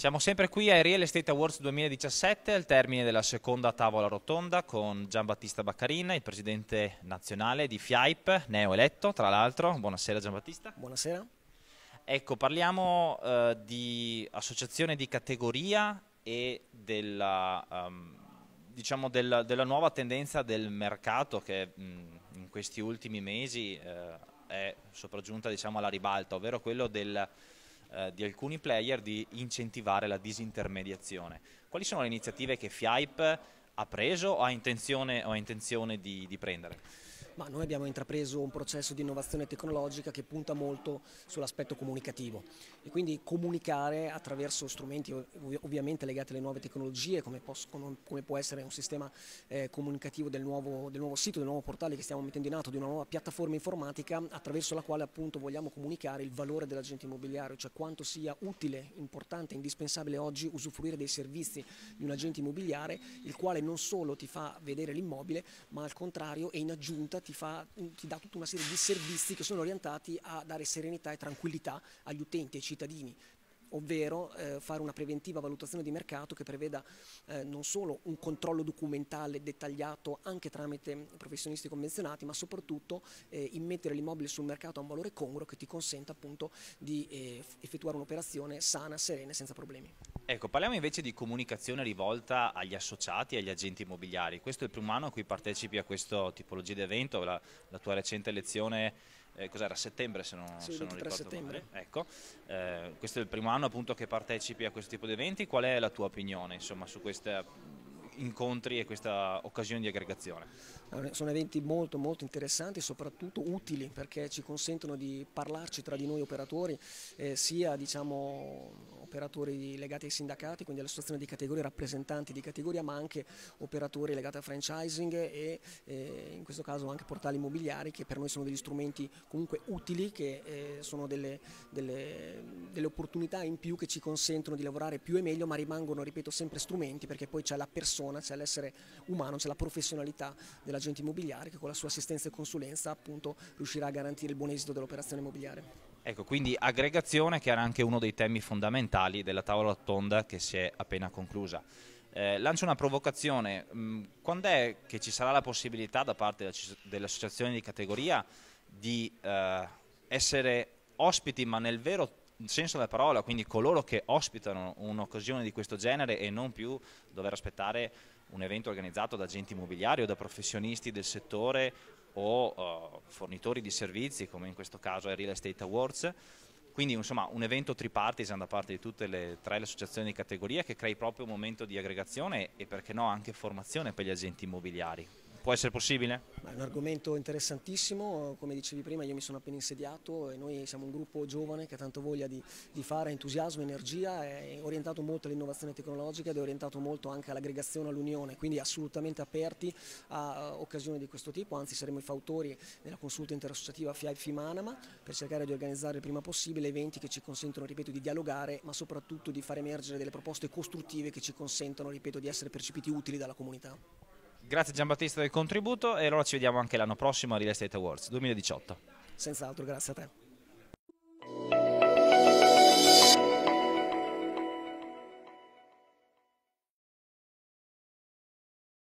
Siamo sempre qui ai Real Estate Awards 2017 al termine della seconda tavola rotonda con Giambattista Baccarina, il presidente nazionale di FIAIP, neoeletto tra l'altro. Buonasera Giambattista. Buonasera. Ecco, parliamo eh, di associazione di categoria e della, um, diciamo del, della, nuova tendenza del mercato che mh, mm, in questi ultimi mesi eh, è sopraggiunta diciamo, alla ribalta, ovvero quello del eh, di alcuni player di incentivare la disintermediazione. Quali sono le iniziative che FIAIP ha preso o ha intenzione, o ha intenzione di, di prendere? Ma noi abbiamo intrapreso un processo di innovazione tecnologica che punta molto sull'aspetto comunicativo e quindi comunicare attraverso strumenti ovviamente legati alle nuove tecnologie come, può essere un sistema eh, comunicativo del nuovo, del nuovo sito, del nuovo portale che stiamo mettendo in atto, di una nuova piattaforma informatica attraverso la quale appunto vogliamo comunicare il valore dell'agente immobiliare, cioè quanto sia utile, importante, indispensabile oggi usufruire dei servizi di un agente immobiliare il quale non solo ti fa vedere l'immobile ma al contrario e in aggiunta ti ti, fa, ti dà tutta una serie di servizi che sono orientati a dare serenità e tranquillità agli utenti e ai cittadini ovvero eh, fare una preventiva valutazione di mercato che preveda eh, non solo un controllo documentale dettagliato anche tramite professionisti convenzionati, ma soprattutto eh, immettere l'immobile sul mercato a un valore congruo che ti consenta appunto di eh, effettuare un'operazione sana, serena e senza problemi. Ecco, parliamo invece di comunicazione rivolta agli associati e agli agenti immobiliari. Questo è il primo anno in cui partecipi a questa tipologia di evento, la, la tua recente elezione eh, cos'era, settembre se non, sì, se non ricordo settembre. male. Ecco, eh, questo è il primo anno appunto che partecipi a questo tipo di eventi, qual è la tua opinione insomma, su questa incontri e questa occasione di aggregazione. Sono eventi molto molto interessanti e soprattutto utili perché ci consentono di parlarci tra di noi operatori, eh, sia diciamo, operatori legati ai sindacati, quindi all'associazione di categoria, rappresentanti di categoria, ma anche operatori legati al franchising e eh, in questo caso anche portali immobiliari che per noi sono degli strumenti comunque utili, che eh, sono delle, delle, delle opportunità in più che ci consentono di lavorare più e meglio, ma rimangono, ripeto, sempre strumenti perché poi c'è la persona persona, c'è l'essere umano, c'è la professionalità dell'agente immobiliare che con la sua assistenza e consulenza appunto riuscirà a garantire il buon esito dell'operazione immobiliare. Ecco, quindi aggregazione che era anche uno dei temi fondamentali della tavola rotonda che si è appena conclusa. Eh, lancio una provocazione, mm, quando è che ci sarà la possibilità da parte dell'associazione di categoria di eh, essere ospiti ma nel vero senso della parola, quindi coloro che ospitano un'occasione di questo genere e non più dover aspettare un evento organizzato da agenti immobiliari o da professionisti del settore o uh, fornitori di servizi come in questo caso è Real Estate Awards. Quindi insomma un evento tripartisan da parte di tutte le tre le associazioni di categoria che crei proprio un momento di aggregazione e perché no anche formazione per gli agenti immobiliari. Può essere possibile? È un argomento interessantissimo, come dicevi prima io mi sono appena insediato e noi siamo un gruppo giovane che ha tanto voglia di, di fare entusiasmo, energia, è orientato molto all'innovazione tecnologica ed è orientato molto anche all'aggregazione, all'unione, quindi assolutamente aperti a occasioni di questo tipo, anzi saremo i fautori della consulta interassociativa FIAI Fimanama per cercare di organizzare il prima possibile eventi che ci consentono, ripeto, di dialogare ma soprattutto di far emergere delle proposte costruttive che ci consentono, ripeto, di essere percepiti utili dalla comunità. Grazie Giambattista del contributo e allora ci vediamo anche l'anno prossimo a Real Estate Awards 2018. Senz'altro, grazie a te.